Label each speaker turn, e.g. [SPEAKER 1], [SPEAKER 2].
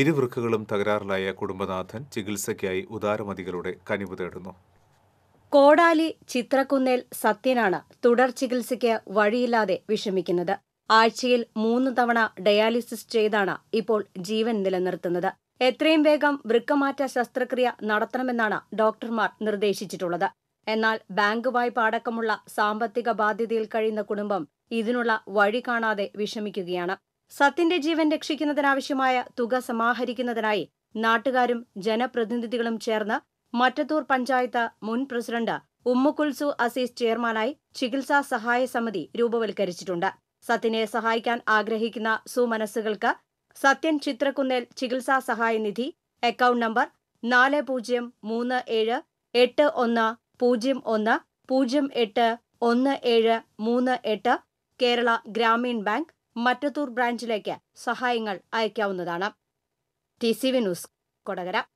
[SPEAKER 1] ഇരുവൃക്കുകളും തകരാറിലായ കുടുംബനാഥൻ ചികിത്സയ്ക്കായി ഉദാരമതികളുടെ കനിവ് തേടുന്നു
[SPEAKER 2] കോടാലി ചിത്രക്കുന്നേൽ സത്യനാണ് തുടർ ചികിത്സയ്ക്ക് വഴിയില്ലാതെ വിഷമിക്കുന്നത് ആഴ്ചയിൽ മൂന്ന് തവണ ഡയാലിസിസ് ചെയ്താണ് ഇപ്പോൾ ജീവൻ നിലനിർത്തുന്നത് എത്രയും വേഗം വൃക്കമാറ്റ ശസ്ത്രക്രിയ നടത്തണമെന്നാണ് ഡോക്ടർമാർ നിർദ്ദേശിച്ചിട്ടുള്ളത് എന്നാൽ ബാങ്ക് വായ്പ അടക്കമുള്ള സാമ്പത്തിക ബാധ്യതയിൽ കഴിയുന്ന കുടുംബം ഇതിനുള്ള വഴി കാണാതെ വിഷമിക്കുകയാണ് സത്തിന്റെ ജീവൻ രക്ഷിക്കുന്നതിനാവശ്യമായ തുക സമാഹരിക്കുന്നതിനായി നാട്ടുകാരും ജനപ്രതിനിധികളും ചേർന്ന് മറ്റത്തൂർ പഞ്ചായത്ത് മുൻ പ്രസിഡന്റ് ഉമ്മുകുൽസു അസീസ് ചെയർമാനായി ചികിത്സാ സഹായ സമിതി രൂപവൽക്കരിച്ചിട്ടുണ്ട് സത്യനെ സഹായിക്കാൻ ആഗ്രഹിക്കുന്ന സുമനസ്സുകൾക്ക് സത്യൻ ചിത്രക്കുന്നേൽ ചികിത്സാ സഹായ നിധി അക്കൗണ്ട് നമ്പർ നാല് പൂജ്യം മൂന്ന് ഏഴ് എട്ട് ഒന്ന് പൂജ്യം ഒന്ന് പൂജ്യം എട്ട് ഒന്ന് ഏഴ് മൂന്ന് എട്ട് കേരള ഗ്രാമീൺ ബാങ്ക് മറ്റത്തൂർ ബ്രാഞ്ചിലേക്ക് സഹായങ്ങൾ അയക്കാവുന്നതാണ് T C V news Kodakara